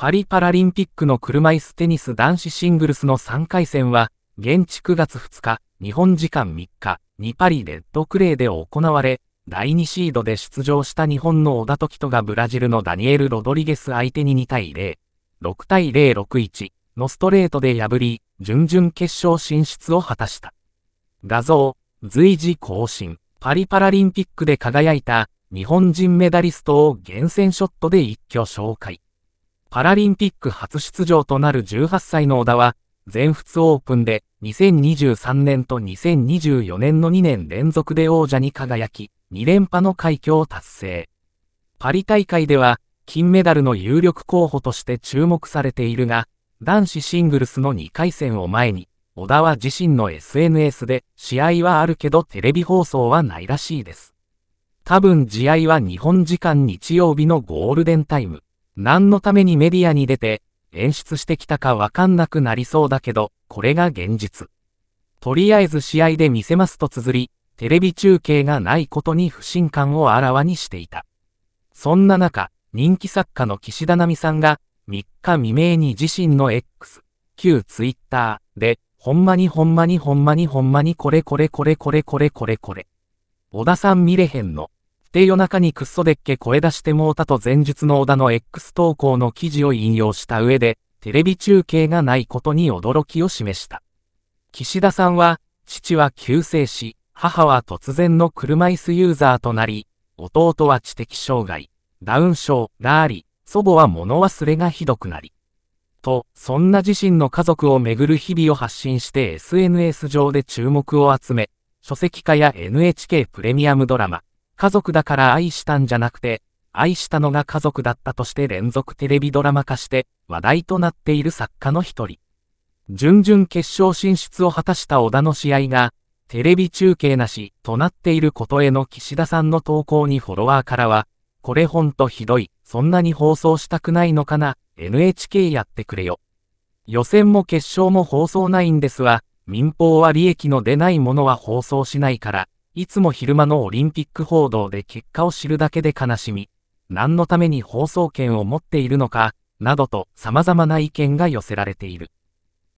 パリパラリンピックの車椅子テニス男子シングルスの3回戦は、現地9月2日、日本時間3日、ニパリレッドクレーで行われ、第2シードで出場した日本の小田時人がブラジルのダニエル・ロドリゲス相手に2対0、6対0、6-1のストレートで破り、準々決勝進出を果たした。画像、随時更新、パリパラリンピックで輝いた日本人メダリストを厳選ショットで一挙紹介。パラリンピック初出場となる18歳の小田は、全仏オープンで2023年と2024年の2年連続で王者に輝き、2連覇の快挙を達成。パリ大会では、金メダルの有力候補として注目されているが、男子シングルスの2回戦を前に、小田は自身の SNS で、試合はあるけどテレビ放送はないらしいです。多分試合は日本時間日曜日のゴールデンタイム。何のためにメディアに出て、演出してきたかわかんなくなりそうだけど、これが現実。とりあえず試合で見せますと綴り、テレビ中継がないことに不信感をあらわにしていた。そんな中、人気作家の岸田奈美さんが、3日未明に自身の X、旧 Twitter で、ほんまにほんまにほんまにほんまにこれこれこれこれこれこれこれ。小田さん見れへんの。って夜中にくっそでっけ声出してもうたと前述の小田の X 投稿の記事を引用した上で、テレビ中継がないことに驚きを示した。岸田さんは、父は急性し、母は突然の車椅子ユーザーとなり、弟は知的障害、ダウン症があり、祖母は物忘れがひどくなり。と、そんな自身の家族をめぐる日々を発信して SNS 上で注目を集め、書籍化や NHK プレミアムドラマ、家族だから愛したんじゃなくて、愛したのが家族だったとして連続テレビドラマ化して話題となっている作家の一人。準々決勝進出を果たした小田の試合が、テレビ中継なしとなっていることへの岸田さんの投稿にフォロワーからは、これほんとひどい、そんなに放送したくないのかな、NHK やってくれよ。予選も決勝も放送ないんですわ、民放は利益の出ないものは放送しないから、いつも昼間のオリンピック報道で結果を知るだけで悲しみ、何のために放送権を持っているのか、などと様々な意見が寄せられている。